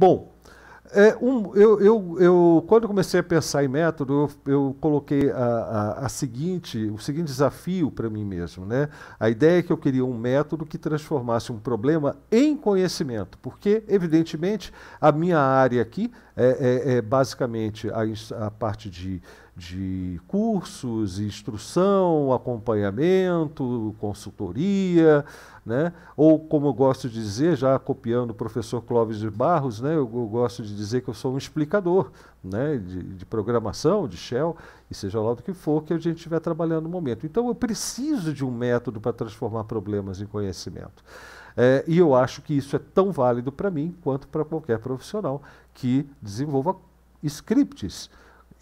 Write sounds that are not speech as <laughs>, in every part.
Bom, é, um, eu, eu, eu, quando comecei a pensar em método, eu, eu coloquei a, a, a, seguinte, o seguinte desafio para mim mesmo. Né? A ideia é que eu queria um método que transformasse um problema em conhecimento, porque, evidentemente, a minha área aqui é, é, é basicamente a, a parte de de cursos, instrução, acompanhamento, consultoria, né? ou como eu gosto de dizer, já copiando o professor Clóvis de Barros, né? eu, eu gosto de dizer que eu sou um explicador né? de, de programação, de Shell, e seja lá do que for que a gente estiver trabalhando no momento. Então eu preciso de um método para transformar problemas em conhecimento. É, e eu acho que isso é tão válido para mim quanto para qualquer profissional que desenvolva scripts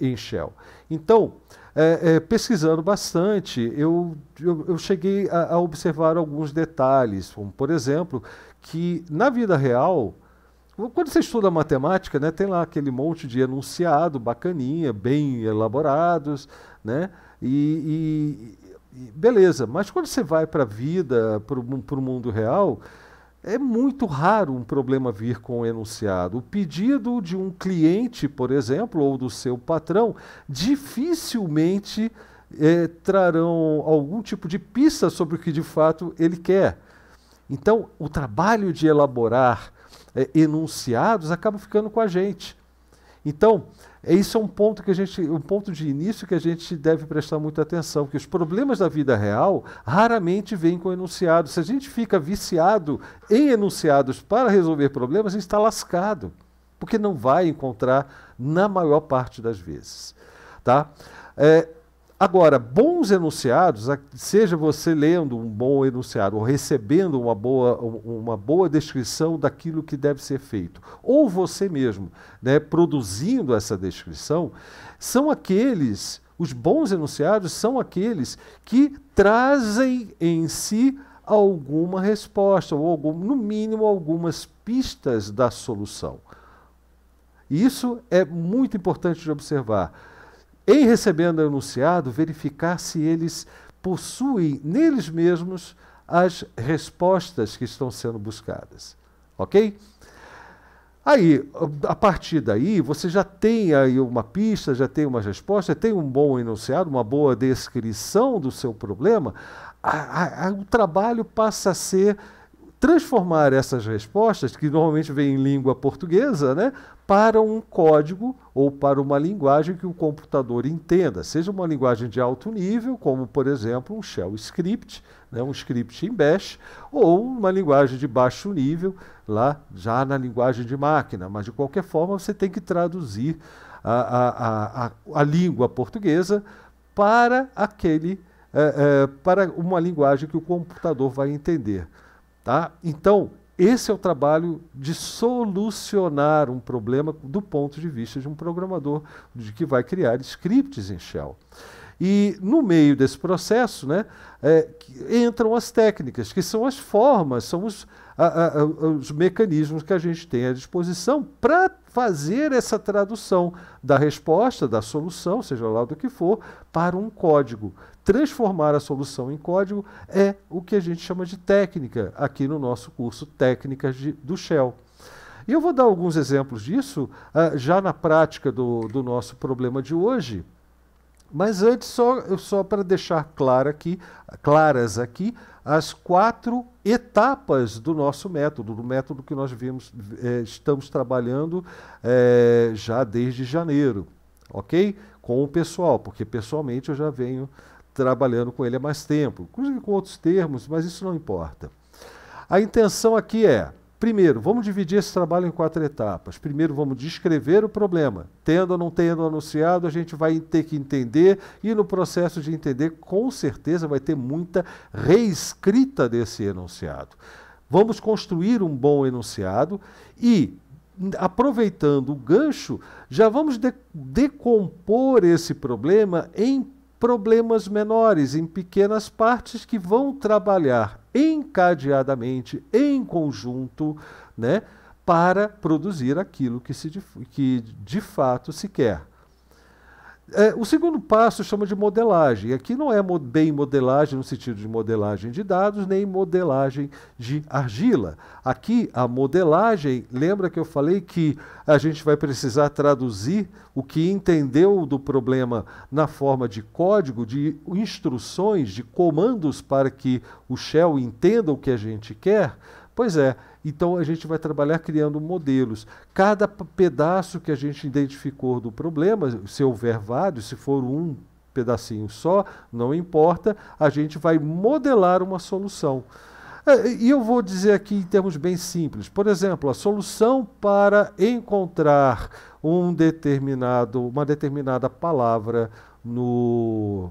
em Shell. Então, é, é, pesquisando bastante, eu, eu, eu cheguei a, a, observar alguns detalhes, como por exemplo, que na vida real, quando você estuda matemática, né, tem lá aquele monte de enunciado bacaninha, bem elaborados, né, e, e, e beleza, mas quando você vai para a vida, para o mundo real, é muito raro um problema vir com o enunciado. O pedido de um cliente, por exemplo, ou do seu patrão, dificilmente é, trarão algum tipo de pista sobre o que de fato ele quer. Então, o trabalho de elaborar é, enunciados acaba ficando com a gente. Então, é, isso é um ponto que a gente, um ponto de início que a gente deve prestar muita atenção, que os problemas da vida real raramente vêm com enunciados. Se a gente fica viciado em enunciados para resolver problemas, a gente está lascado, porque não vai encontrar na maior parte das vezes, tá? É, Agora, bons enunciados, seja você lendo um bom enunciado ou recebendo uma boa, uma boa descrição daquilo que deve ser feito, ou você mesmo né, produzindo essa descrição, são aqueles, os bons enunciados são aqueles que trazem em si alguma resposta, ou algum, no mínimo algumas pistas da solução. Isso é muito importante de observar em recebendo o enunciado, verificar se eles possuem neles mesmos as respostas que estão sendo buscadas. Ok? Aí, a partir daí, você já tem aí uma pista, já tem uma resposta, tem um bom enunciado, uma boa descrição do seu problema. A, a, a, o trabalho passa a ser transformar essas respostas, que normalmente vêm em língua portuguesa, né, para um código ou para uma linguagem que o computador entenda, seja uma linguagem de alto nível, como por exemplo um shell script, né, um script em bash, ou uma linguagem de baixo nível, lá já na linguagem de máquina, mas de qualquer forma você tem que traduzir a, a, a, a língua portuguesa para aquele, é, é, para uma linguagem que o computador vai entender. Tá? Então, esse é o trabalho de solucionar um problema do ponto de vista de um programador de que vai criar scripts em Shell. E no meio desse processo né, é, entram as técnicas, que são as formas, são os, a, a, os mecanismos que a gente tem à disposição para fazer essa tradução da resposta, da solução, seja lá do que for, para um código transformar a solução em código é o que a gente chama de técnica, aqui no nosso curso Técnicas de, do Shell. E eu vou dar alguns exemplos disso uh, já na prática do, do nosso problema de hoje. Mas antes, só, só para deixar claro aqui, claras aqui as quatro etapas do nosso método, do método que nós vimos, eh, estamos trabalhando eh, já desde janeiro, ok? Com o pessoal, porque pessoalmente eu já venho trabalhando com ele há mais tempo, inclusive com outros termos, mas isso não importa. A intenção aqui é, primeiro, vamos dividir esse trabalho em quatro etapas. Primeiro, vamos descrever o problema. Tendo ou não tendo anunciado, a gente vai ter que entender, e no processo de entender, com certeza vai ter muita reescrita desse enunciado. Vamos construir um bom enunciado e aproveitando o gancho, já vamos de decompor esse problema em problemas menores em pequenas partes que vão trabalhar encadeadamente, em conjunto, né, para produzir aquilo que, se, que de fato se quer. É, o segundo passo chama de modelagem. aqui não é bem modelagem no sentido de modelagem de dados, nem modelagem de argila. Aqui a modelagem, lembra que eu falei que a gente vai precisar traduzir o que entendeu do problema na forma de código, de instruções, de comandos para que o Shell entenda o que a gente quer? Pois é, então a gente vai trabalhar criando modelos. Cada pedaço que a gente identificou do problema, se houver vários, se for um pedacinho só, não importa, a gente vai modelar uma solução. É, e eu vou dizer aqui em termos bem simples. Por exemplo, a solução para encontrar um determinado, uma determinada palavra no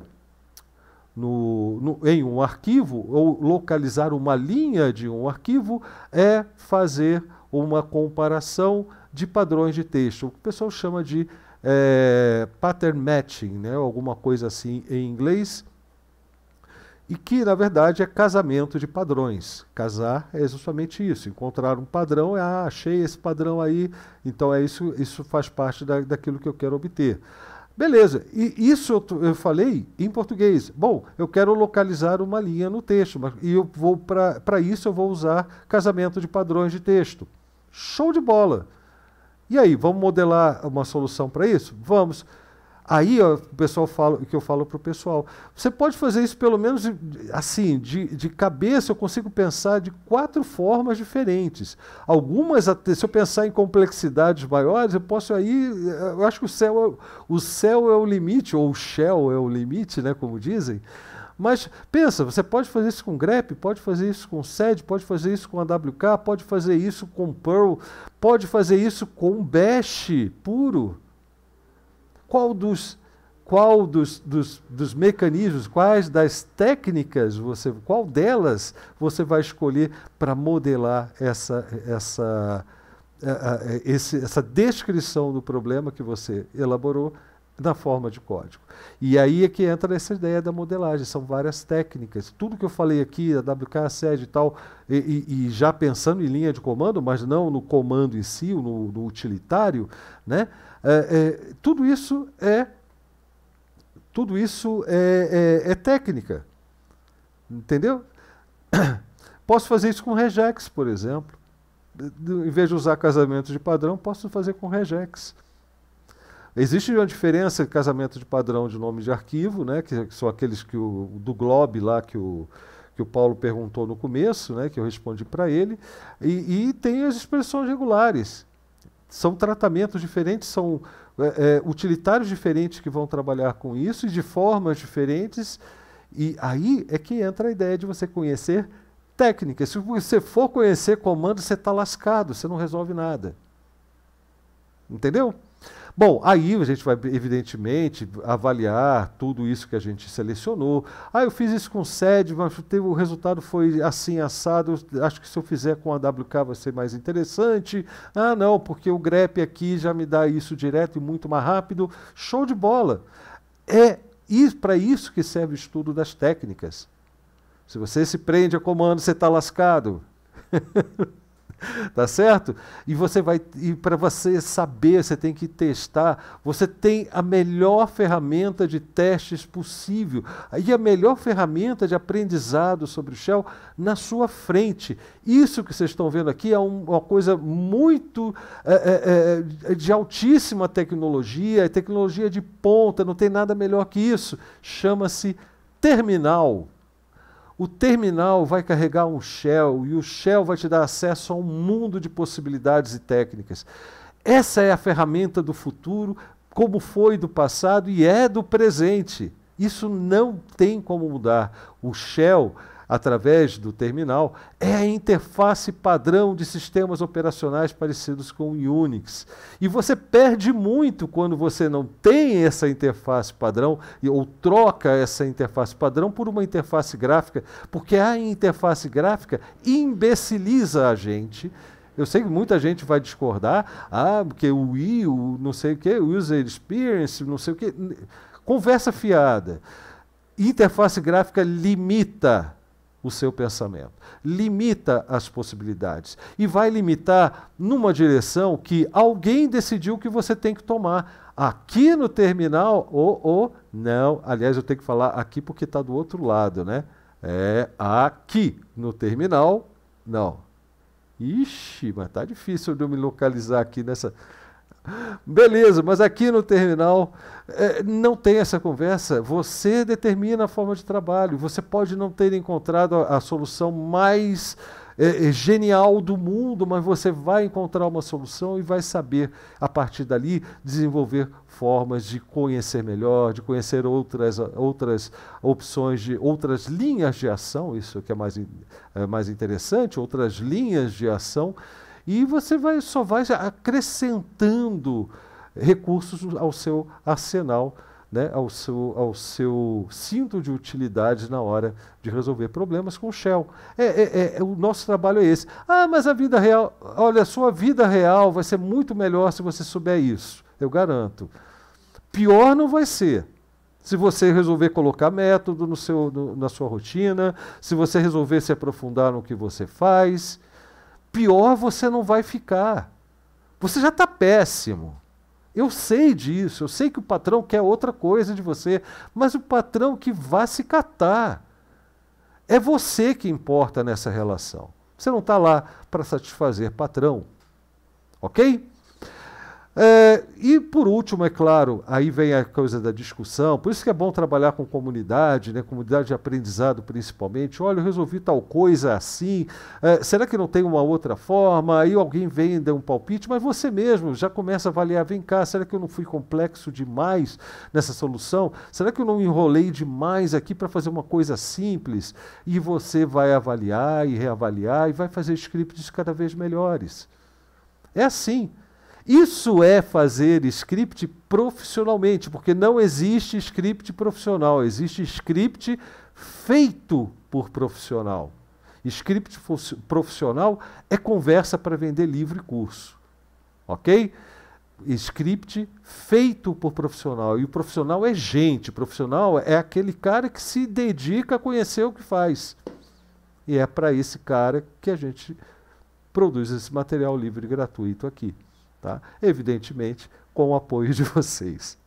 no, no, em um arquivo ou localizar uma linha de um arquivo é fazer uma comparação de padrões de texto, o pessoal chama de é, pattern matching, né? alguma coisa assim em inglês, e que na verdade é casamento de padrões. Casar é justamente isso, encontrar um padrão, é, ah, achei esse padrão aí, então é isso, isso faz parte da, daquilo que eu quero obter. Beleza, e isso eu, eu, falei em português. Bom, eu quero localizar uma linha no texto, mas, e eu vou para isso eu vou usar casamento de padrões de texto. Show de bola! E aí, vamos modelar uma solução para isso? Vamos. Aí ó, o pessoal fala, que eu falo para o pessoal, você pode fazer isso pelo menos assim, de, de cabeça eu consigo pensar de quatro formas diferentes. Algumas, até, se eu pensar em complexidades maiores, eu posso aí, eu acho que o céu é o, céu é o limite, ou o shell é o limite, né, como dizem. Mas pensa, você pode fazer isso com grep, pode fazer isso com sed, pode fazer isso com AWK, pode fazer isso com Perl, pode fazer isso com Bash puro. Qual dos qual dos, dos, dos, mecanismos, quais das técnicas você, qual delas você vai escolher para modelar essa, essa, eh, eh, essa descrição do problema que você elaborou na forma de código. E aí é que entra essa ideia da modelagem, são várias técnicas. Tudo que eu falei aqui, a WK, a SED e tal, e, e, já pensando em linha de comando, mas não no comando em si, no, no utilitário, né? É, é, tudo isso é tudo isso é, é, é técnica. Entendeu? <coughs> Posso fazer isso com Regex, por exemplo. Em vez de usar casamento de padrão, posso fazer com Regex. Existe uma diferença de casamento de padrão de nome de arquivo, né, que, que são aqueles que o, do Globe lá que o, que o Paulo perguntou no começo, né, que eu respondi para ele, e, e, tem as expressões regulares. São tratamentos diferentes, são é, é, utilitários diferentes que vão trabalhar com isso e de formas diferentes. E aí é que entra a ideia de você conhecer técnicas. Se você for conhecer comando, você está lascado, você não resolve nada. Entendeu? Bom, aí a gente vai, evidentemente, avaliar tudo isso que a gente selecionou. Ah, eu fiz isso com sede, mas teve, o resultado foi assim, assado. Acho que se eu fizer com a WK vai ser mais interessante. Ah, não, porque o grep aqui já me dá isso direto e muito mais rápido. Show de bola! É para isso que serve o estudo das técnicas. Se você se prende a comando, você está lascado. <laughs> <laughs> tá certo? E você vai e para você saber, você tem que testar. Você tem a melhor ferramenta de testes possível aí a melhor ferramenta de aprendizado sobre o Shell na sua frente. Isso que vocês estão vendo aqui é um, uma coisa muito é, é, é de altíssima tecnologia, é tecnologia de ponta, não tem nada melhor que isso. Chama-se terminal. O terminal vai carregar um shell e o shell vai te dar acesso a um mundo de possibilidades e técnicas. Essa é a ferramenta do futuro, como foi do passado e é do presente. Isso não tem como mudar. O shell através do terminal, é a interface padrão de sistemas operacionais parecidos com o Unix. E você perde muito quando você não tem essa interface padrão ou troca essa interface padrão por uma interface gráfica, porque a interface gráfica imbeciliza a gente eu sei que muita gente vai discordar, ah, porque o I, o não sei o que, user experience, não sei o que. Conversa fiada. Interface gráfica limita o seu pensamento, limita as possibilidades e vai limitar numa direção que alguém decidiu que você tem que tomar. Aqui no terminal, ou oh, oh, não, aliás, eu tenho que falar aqui porque está do outro lado, né? É aqui no terminal, não. Ixi, mas tá difícil de eu me localizar aqui nessa. Beleza, mas aqui no terminal é, não tem essa conversa. Você determina a forma de trabalho. Você pode não ter encontrado a, a solução mais é, é, genial do mundo, mas você vai encontrar uma solução e vai saber, a partir dali, desenvolver formas de conhecer melhor, de conhecer outras, outras opções, de outras linhas de ação, isso que é mais, é, mais interessante, outras linhas de ação e você vai, só vai acrescentando recursos ao seu arsenal, né, ao, seu, ao seu cinto de utilidade na hora de resolver problemas com Shell. É, é, é, é, o nosso trabalho é esse. Ah, mas a vida real, olha, a sua vida real vai ser muito melhor se você souber isso, eu garanto. Pior não vai ser. Se você resolver colocar método no seu, no, na sua rotina, se você resolver se aprofundar no que você faz, pior você não vai ficar. Você já está péssimo. Eu sei disso, eu sei que o patrão quer outra coisa de você, mas o patrão que vá se catar. É você que importa nessa relação. Você não está lá para satisfazer patrão. Ok? É, e por último, é claro, aí vem a coisa da discussão, por isso que é bom trabalhar com comunidade, né, comunidade de aprendizado principalmente. Olha, eu resolvi tal coisa assim, é, será que não tem uma outra forma? Aí alguém vem e dá um palpite, mas você mesmo já começa a avaliar, vem cá, será que eu não fui complexo demais nessa solução? Será que eu não enrolei demais aqui para fazer uma coisa simples? E você vai avaliar e reavaliar e vai fazer scripts cada vez melhores. É assim. Isso é fazer script profissionalmente, porque não existe script profissional, existe script feito por profissional. Script profissional é conversa para vender livro e curso. Ok? Script feito por profissional. E o profissional é gente, o profissional é aquele cara que se dedica a conhecer o que faz. E é para esse cara que a gente produz esse material livre e gratuito aqui tá? Evidentemente, com o apoio de vocês.